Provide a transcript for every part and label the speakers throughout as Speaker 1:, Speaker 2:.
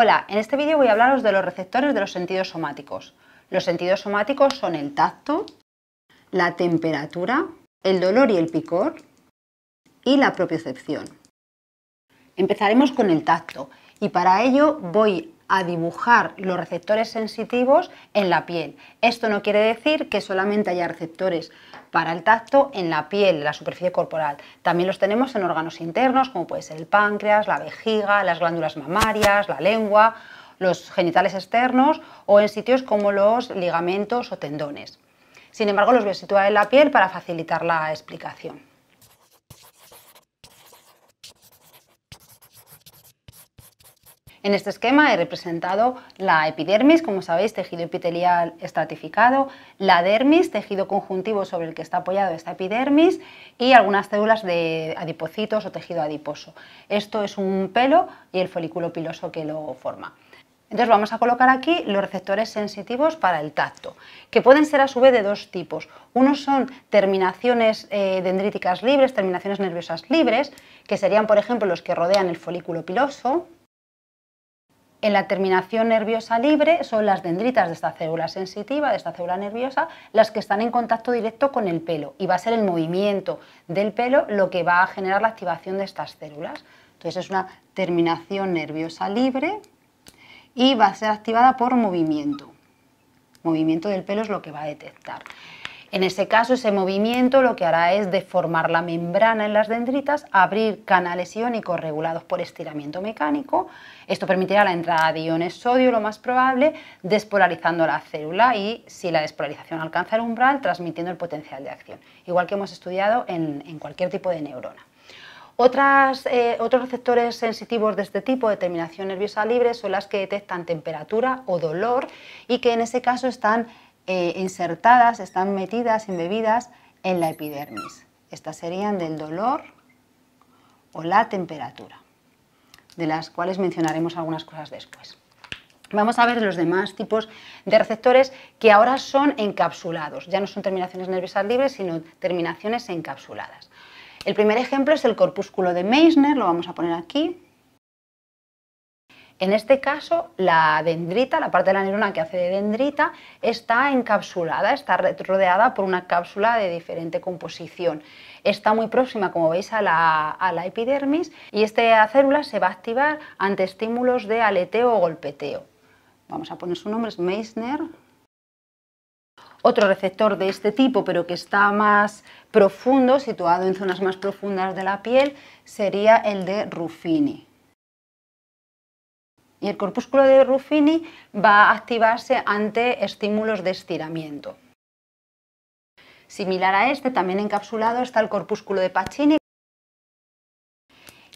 Speaker 1: Hola, en este vídeo voy a hablaros de los receptores de los sentidos somáticos. Los sentidos somáticos son el tacto, la temperatura, el dolor y el picor y la propiocepción. Empezaremos con el tacto y para ello voy a dibujar los receptores sensitivos en la piel. Esto no quiere decir que solamente haya receptores para el tacto en la piel, la superficie corporal. También los tenemos en órganos internos, como puede ser el páncreas, la vejiga, las glándulas mamarias, la lengua, los genitales externos o en sitios como los ligamentos o tendones. Sin embargo, los voy a situar en la piel para facilitar la explicación. En este esquema he representado la epidermis, como sabéis, tejido epitelial estratificado, la dermis, tejido conjuntivo sobre el que está apoyado esta epidermis y algunas células de adipocitos o tejido adiposo. Esto es un pelo y el folículo piloso que lo forma. Entonces vamos a colocar aquí los receptores sensitivos para el tacto, que pueden ser a su vez de dos tipos. Uno son terminaciones eh, dendríticas libres, terminaciones nerviosas libres, que serían por ejemplo los que rodean el folículo piloso, en la terminación nerviosa libre son las dendritas de esta célula sensitiva, de esta célula nerviosa, las que están en contacto directo con el pelo y va a ser el movimiento del pelo lo que va a generar la activación de estas células. Entonces es una terminación nerviosa libre y va a ser activada por movimiento. Movimiento del pelo es lo que va a detectar. En ese caso, ese movimiento lo que hará es deformar la membrana en las dendritas, abrir canales iónicos regulados por estiramiento mecánico. Esto permitirá la entrada de iones sodio, lo más probable, despolarizando la célula y, si la despolarización alcanza el umbral, transmitiendo el potencial de acción, igual que hemos estudiado en, cualquier tipo de neurona. Eh, otros receptores sensitivos de este tipo, de terminación nerviosa libre, son las que detectan temperatura o dolor y que en ese caso están eh, insertadas, están metidas, embebidas en la epidermis. Estas serían del dolor o la temperatura, de las cuales mencionaremos algunas cosas después. Vamos a ver los demás tipos de receptores que ahora son encapsulados. Ya no son terminaciones nerviosas libres, sino terminaciones encapsuladas. El primer ejemplo es el corpúsculo de Meissner, lo vamos a poner aquí. En este caso, la dendrita, la parte de la neurona que hace de dendrita, está encapsulada, está rodeada por una cápsula de diferente composición. Está muy próxima, como veis, a la, epidermis y esta célula se va a activar ante estímulos de aleteo o golpeteo. Vamos a poner su nombre, es Meissner, otro receptor de este tipo, pero que está más profundo, situado en zonas más profundas de la piel, sería el de Ruffini. Y el corpúsculo de Ruffini va a activarse ante estímulos de estiramiento. Similar a este, también encapsulado, está el corpúsculo de Pacini.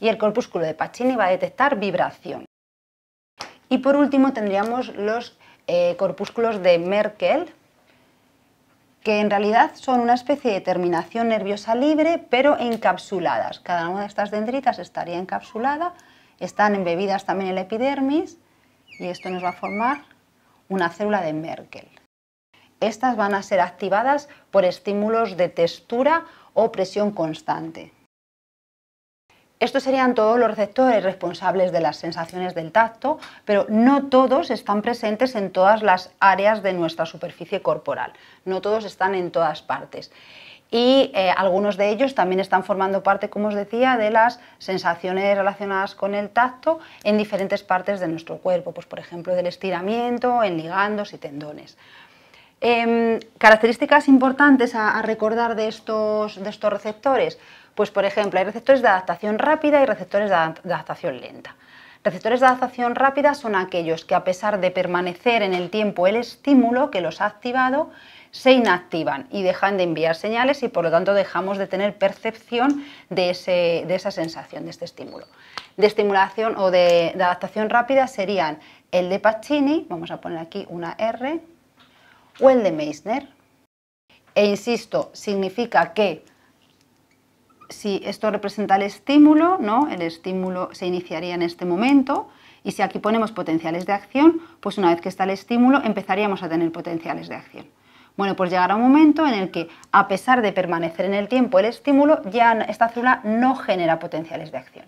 Speaker 1: Y el corpúsculo de Pacini va a detectar vibración. Y por último tendríamos los eh, corpúsculos de Merkel, que en realidad son una especie de terminación nerviosa libre, pero encapsuladas. Cada una de estas dendritas estaría encapsulada están embebidas también en la epidermis y esto nos va a formar una célula de Merkel. Estas van a ser activadas por estímulos de textura o presión constante. Estos serían todos los receptores responsables de las sensaciones del tacto, pero no todos están presentes en todas las áreas de nuestra superficie corporal, no todos están en todas partes y eh, algunos de ellos también están formando parte, como os decía, de las sensaciones relacionadas con el tacto en diferentes partes de nuestro cuerpo, pues por ejemplo del estiramiento, en ligandos y tendones. Em, características importantes a, recordar de estos, de estos, receptores, pues por ejemplo hay receptores de adaptación rápida y receptores de adaptación lenta. Receptores de adaptación rápida son aquellos que a pesar de permanecer en el tiempo el estímulo que los ha activado, se inactivan y dejan de enviar señales y por lo tanto dejamos de tener percepción de, esa sensación, de este estímulo. De estimulación o de, adaptación rápida serían el de Pacini, vamos a poner aquí una R, o el de Meissner. E insisto, significa que si esto representa el estímulo, ¿no? el estímulo se iniciaría en este momento y si aquí ponemos potenciales de acción, pues una vez que está el estímulo empezaríamos a tener potenciales de acción. Bueno, pues llegará un momento en el que, a pesar de permanecer en el tiempo el estímulo, ya esta célula no genera potenciales de acción.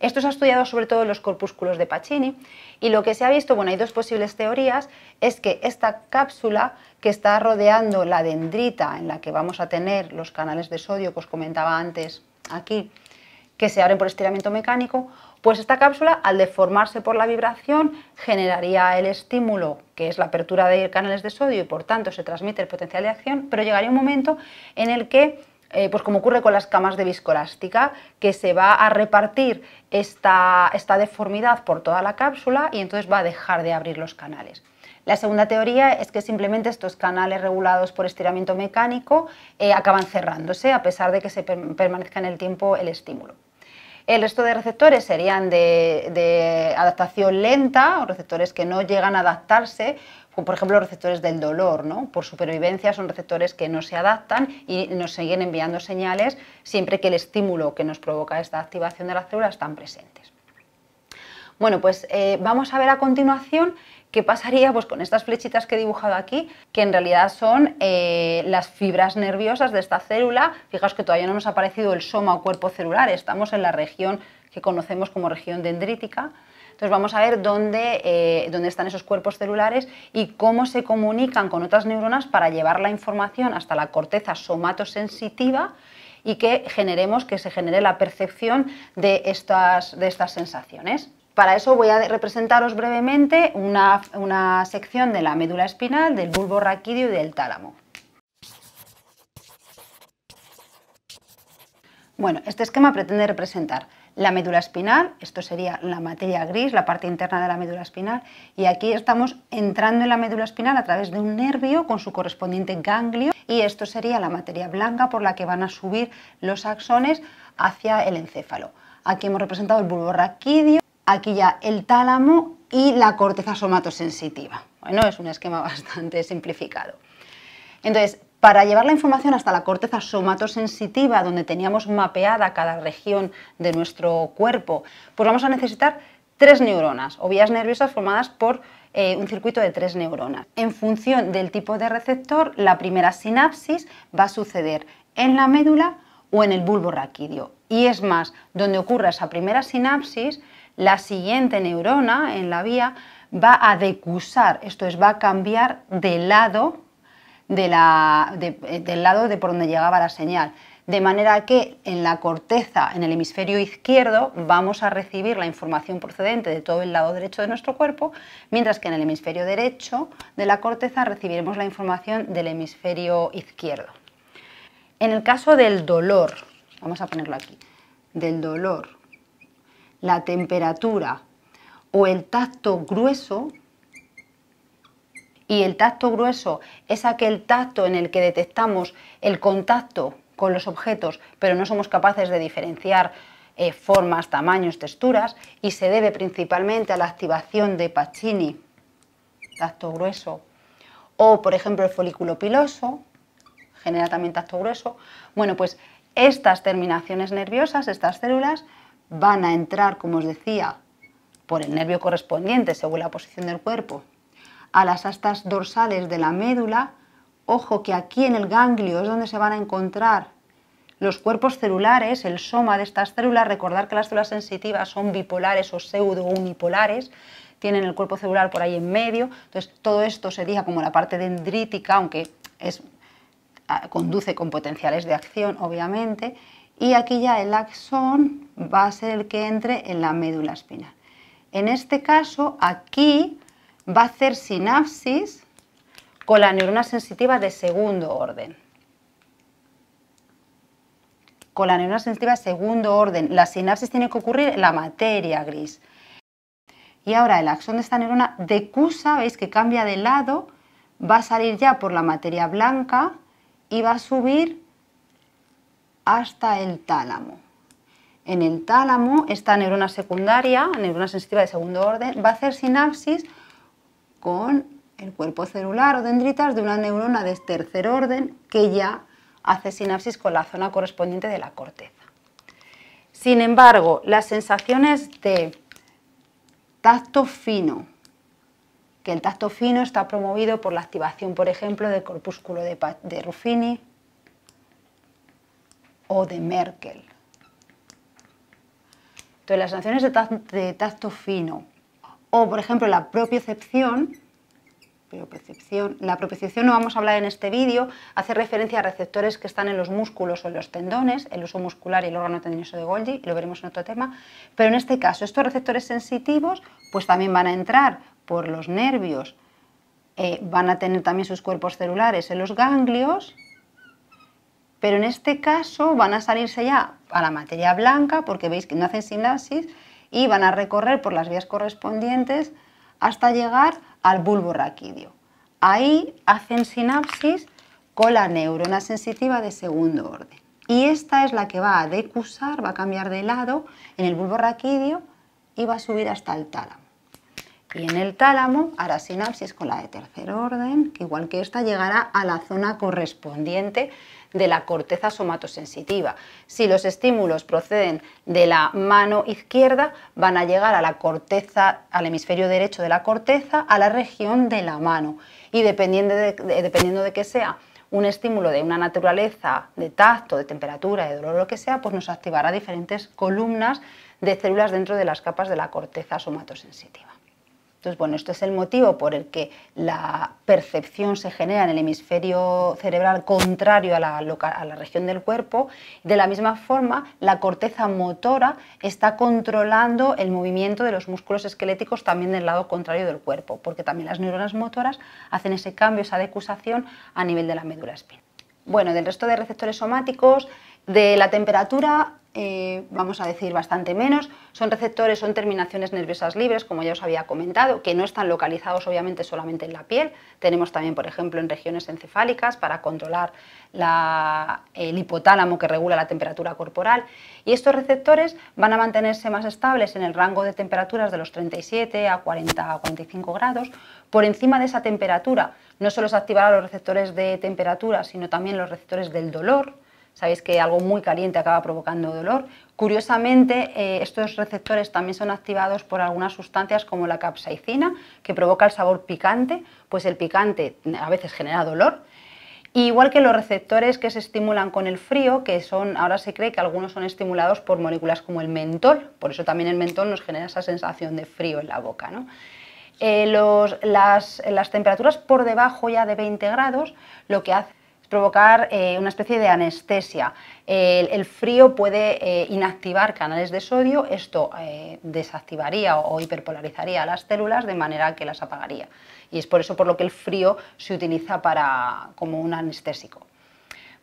Speaker 1: Esto se ha estudiado sobre todo en los corpúsculos de Pacini y lo que se ha visto, bueno, hay dos posibles teorías, es que esta cápsula que está rodeando la dendrita en la que vamos a tener los canales de sodio que os comentaba antes aquí, que se abren por estiramiento mecánico, pues esta cápsula, al deformarse por la vibración, generaría el estímulo, que es la apertura de canales de sodio, y por tanto se transmite el potencial de acción, pero llegaría un momento en el que eh, pues como ocurre con las camas de viscolástica, que se va a repartir esta, deformidad por toda la cápsula y entonces va a dejar de abrir los canales. La segunda teoría es que simplemente estos canales regulados por estiramiento mecánico eh, acaban cerrándose a pesar de que se permanezca en el tiempo el estímulo. El resto de receptores serían de, adaptación lenta o receptores que no llegan a adaptarse por ejemplo los receptores del dolor, ¿no? por supervivencia son receptores que no se adaptan y nos siguen enviando señales siempre que el estímulo que nos provoca esta activación de las células están presentes. Bueno, pues eh, vamos a ver a continuación ¿Qué pasaría pues, con estas flechitas que he dibujado aquí, que en realidad son eh, las fibras nerviosas de esta célula? Fijaos que todavía no nos ha aparecido el soma o cuerpo celular, estamos en la región que conocemos como región dendrítica. Entonces vamos a ver dónde, eh, están esos cuerpos celulares y cómo se comunican con otras neuronas para llevar la información hasta la corteza somatosensitiva y que generemos, que se genere la percepción de de estas sensaciones. Para eso voy a representaros brevemente una, sección de la médula espinal, del bulbo raquídeo y del tálamo. Bueno, este esquema pretende representar la médula espinal, esto sería la materia gris, la parte interna de la médula espinal, y aquí estamos entrando en la médula espinal a través de un nervio con su correspondiente ganglio, y esto sería la materia blanca por la que van a subir los axones hacia el encéfalo. Aquí hemos representado el bulbo raquídeo, aquí ya el tálamo y la corteza somatosensitiva. Bueno, es un esquema bastante simplificado. Entonces, para llevar la información hasta la corteza somatosensitiva, donde teníamos mapeada cada región de nuestro cuerpo, pues vamos a necesitar tres neuronas o vías nerviosas formadas por eh, un circuito de tres neuronas. En función del tipo de receptor, la primera sinapsis va a suceder en la médula o en el bulbo raquídeo. Y es más, donde ocurra esa primera sinapsis, la siguiente neurona en la vía va a decusar, esto es, va a cambiar de lado, eh, del lado de por donde llegaba la señal. De manera que en la corteza, en el hemisferio izquierdo, vamos a recibir la información procedente de todo el lado derecho de nuestro cuerpo, mientras que en el hemisferio derecho de la corteza recibiremos la información del hemisferio izquierdo. En el caso del dolor, vamos a ponerlo aquí, del dolor, la temperatura o el tacto grueso, y el tacto grueso es aquel tacto en el que detectamos el contacto con los objetos, pero no somos capaces de diferenciar eh, formas, tamaños, texturas, y se debe principalmente a la activación de Pacini, tacto grueso, o por ejemplo el folículo piloso, genera también tacto grueso. Bueno, pues estas terminaciones nerviosas, estas células, van a entrar, como os decía, por el nervio correspondiente según la posición del cuerpo, a las astas dorsales de la médula. Ojo que aquí en el ganglio es donde se van a encontrar los cuerpos celulares, el soma de estas células. Recordar que las células sensitivas son bipolares o pseudo-unipolares, tienen el cuerpo celular por ahí en medio. Entonces, todo esto se diga como la parte dendrítica, aunque es, ah, conduce con potenciales de acción, obviamente y aquí ya el axón va a ser el que entre en la médula espinal. En este caso, aquí va a hacer sinapsis con la neurona sensitiva de segundo orden. Con la neurona sensitiva de segundo orden. La sinapsis tiene que ocurrir en la materia gris. Y ahora el axón de esta neurona decusa, veis que cambia de lado, va a salir ya por la materia blanca y va a subir hasta el tálamo. En el tálamo, esta neurona secundaria, neurona sensitiva de segundo orden, va a hacer sinapsis con el cuerpo celular o dendritas de una neurona de tercer orden que ya hace sinapsis con la zona correspondiente de la corteza. Sin embargo, las sensaciones de tacto fino, que el tacto fino está promovido por la activación, por ejemplo, del corpúsculo de, de Ruffini, o de Merkel. Entonces, las sanciones de tacto, fino o, por ejemplo, la propiocepción, la propiocepción no vamos a hablar en este vídeo, hace referencia a receptores que están en los músculos o en los tendones, el uso muscular y el órgano tendinoso de Golgi, lo veremos en otro tema, pero en este caso estos receptores sensitivos pues también van a entrar por los nervios, eh, van a tener también sus cuerpos celulares en los ganglios, pero en este caso van a salirse ya a la materia blanca porque veis que no hacen sinapsis y van a recorrer por las vías correspondientes hasta llegar al bulbo raquídeo. Ahí hacen sinapsis con la neurona sensitiva de segundo orden. Y esta es la que va a decusar, va a cambiar de lado en el bulbo raquídeo y va a subir hasta el tálamo. Y en el tálamo hará sinapsis con la de tercer orden, que igual que esta llegará a la zona correspondiente de la corteza somatosensitiva. Si los estímulos proceden de la mano izquierda, van a llegar a la corteza, al hemisferio derecho de la corteza, a la región de la mano. Y dependiendo de, dependiendo de que sea un estímulo de una naturaleza de tacto, de temperatura, de dolor, lo que sea, pues nos activará diferentes columnas de células dentro de las capas de la corteza somatosensitiva. Entonces, bueno, este es el motivo por el que la percepción se genera en el hemisferio cerebral contrario a la, a la región del cuerpo. De la misma forma, la corteza motora está controlando el movimiento de los músculos esqueléticos también del lado contrario del cuerpo, porque también las neuronas motoras hacen ese cambio, esa decusación a nivel de la médula espinal. Bueno, del resto de receptores somáticos, de la temperatura eh, vamos a decir, bastante menos. Son receptores, son terminaciones nerviosas libres, como ya os había comentado, que no están localizados obviamente solamente en la piel. Tenemos también, por ejemplo, en regiones encefálicas para controlar el hipotálamo que regula la temperatura corporal. Y estos receptores van a mantenerse más estables en el rango de temperaturas de los 37 a 40 a 45 grados. Por encima de esa temperatura no solo se activarán los receptores de temperatura, sino también los receptores del dolor Sabéis que algo muy caliente acaba provocando dolor. Curiosamente, eh, estos receptores también son activados por algunas sustancias como la capsaicina, que provoca el sabor picante, pues el picante a veces genera dolor. Igual que los receptores que se estimulan con el frío, que son, ahora se cree que algunos son estimulados por moléculas como el mentol, por eso también el mentol nos genera esa sensación de frío en la boca. Eh, las, las temperaturas por debajo ya de 20 grados lo que hace provocar eh, una especie de anestesia. El, frío puede eh, inactivar canales de sodio, esto eh, desactivaría o, hiperpolarizaría las células de manera que las apagaría. Y es por eso por lo que el frío se utiliza para, como un anestésico.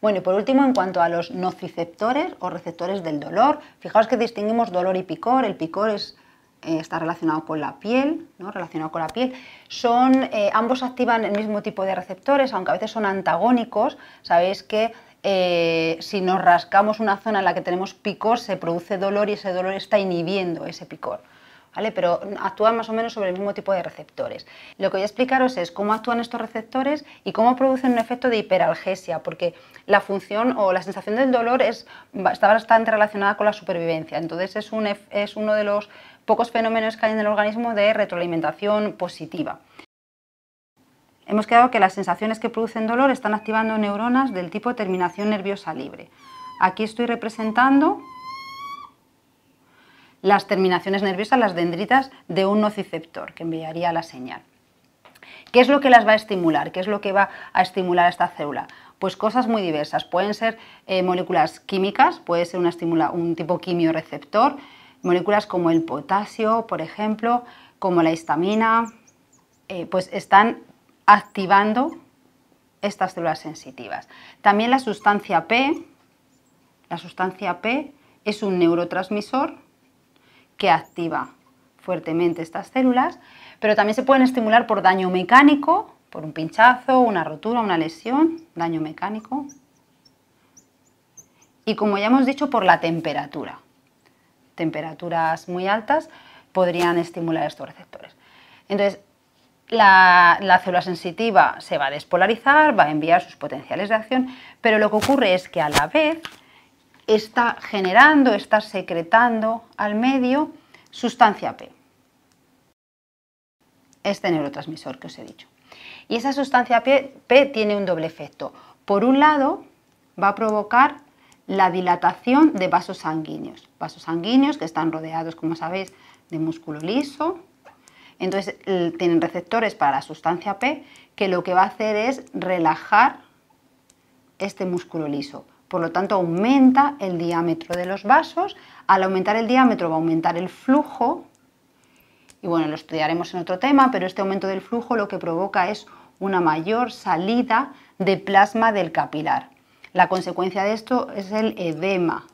Speaker 1: Bueno, y por último, en cuanto a los nociceptores o receptores del dolor, fijaos que distinguimos dolor y picor. El picor es eh, está relacionado con la piel, relacionado con la piel. Son, eh, ambos activan el mismo tipo de receptores, aunque a veces son antagónicos. Sabéis que eh, si nos rascamos una zona en la que tenemos picor, se produce dolor y ese dolor está inhibiendo ese picor. Pero actúan más o menos sobre el mismo tipo de receptores. Lo que voy a explicaros es cómo actúan estos receptores y cómo producen un efecto de hiperalgesia, porque la función o la sensación del dolor está bastante relacionada con la supervivencia. Entonces es, es uno de los pocos fenómenos que hay en el organismo de retroalimentación positiva. Hemos quedado que las sensaciones que producen dolor están activando neuronas del tipo terminación nerviosa libre. Aquí estoy representando las terminaciones nerviosas, las dendritas de un nociceptor que enviaría la señal. ¿Qué es lo que las va a estimular? ¿Qué es lo que va a estimular esta célula? Pues cosas muy diversas. Pueden ser eh, moléculas químicas, puede ser un tipo quimioreceptor, moléculas como el potasio, por ejemplo, como la histamina, eh, pues están activando estas células sensitivas. También la sustancia P, la sustancia P es un neurotransmisor que activa fuertemente estas células, pero también se pueden estimular por daño mecánico, por un pinchazo, una rotura, una lesión, daño mecánico, y como ya hemos dicho, por la temperatura. Temperaturas muy altas podrían estimular estos receptores. Entonces, la, la, célula sensitiva se va a despolarizar, va a enviar sus potenciales de acción, pero lo que ocurre es que a la vez está generando, está secretando al medio sustancia P. Este neurotransmisor que os he dicho. Y esa sustancia P, tiene un doble efecto. Por un lado, va a provocar la dilatación de vasos sanguíneos. Vasos sanguíneos que están rodeados, como sabéis, de músculo liso. Entonces tienen receptores para la sustancia P que lo que va a hacer es relajar este músculo liso. Por lo tanto, aumenta el diámetro de los vasos. Al aumentar el diámetro va a aumentar el flujo. Y bueno, lo estudiaremos en otro tema, pero este aumento del flujo lo que provoca es una mayor salida de plasma del capilar. La consecuencia de esto es el edema.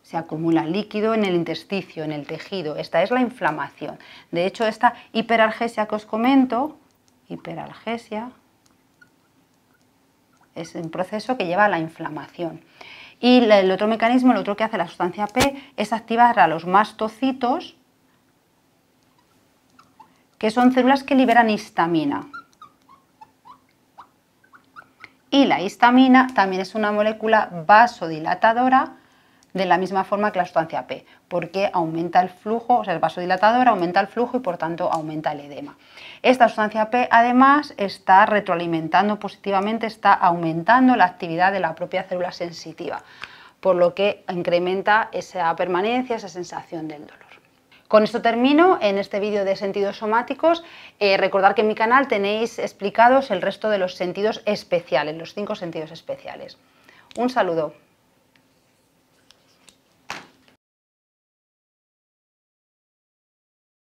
Speaker 1: Se acumula líquido en el intersticio, en el tejido. Esta es la inflamación. De hecho, esta hiperalgesia que os comento, hiperalgesia, es un proceso que lleva a la inflamación. Y el otro mecanismo, el otro que hace la sustancia P, es activar a los mastocitos, que son células que liberan histamina. Y la histamina también es una molécula vasodilatadora de la misma forma que la sustancia P, porque aumenta el flujo, o sea, el vasodilatador, aumenta el flujo y por tanto aumenta el edema. Esta sustancia P además está retroalimentando positivamente, está aumentando la actividad de la propia célula sensitiva, por lo que incrementa esa permanencia, esa sensación del dolor. Con esto termino en este vídeo de sentidos somáticos. Eh, recordad recordar que en mi canal tenéis explicados el resto de los sentidos especiales, los cinco sentidos especiales. Un saludo.